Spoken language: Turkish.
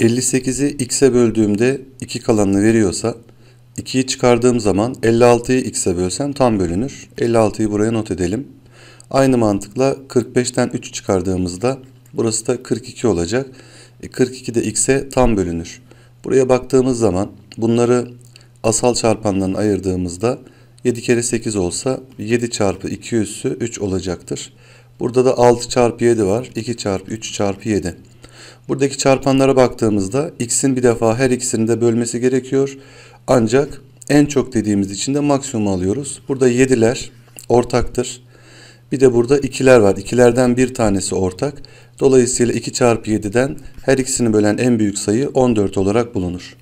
58'i x'e böldüğümde 2 kalanını veriyorsa 2'yi çıkardığım zaman 56'yı x'e bölsem tam bölünür. 56'yı buraya not edelim. Aynı mantıkla 45'ten 3 çıkardığımızda burası da 42 olacak. E 42 de x'e tam bölünür. Buraya baktığımız zaman bunları asal çarpanlarına ayırdığımızda 7 kere 8 olsa 7 çarpı 2 üssü 3 olacaktır. Burada da 6 çarpı 7 var. 2 çarpı 3 çarpı 7. Buradaki çarpanlara baktığımızda x'in bir defa her ikisini de bölmesi gerekiyor. Ancak en çok dediğimiz için de maksimum alıyoruz. Burada 7'ler ortaktır. Bir de burada 2'ler var. 2'lerden bir tanesi ortak. Dolayısıyla 2 çarpı 7'den her ikisini bölen en büyük sayı 14 olarak bulunur.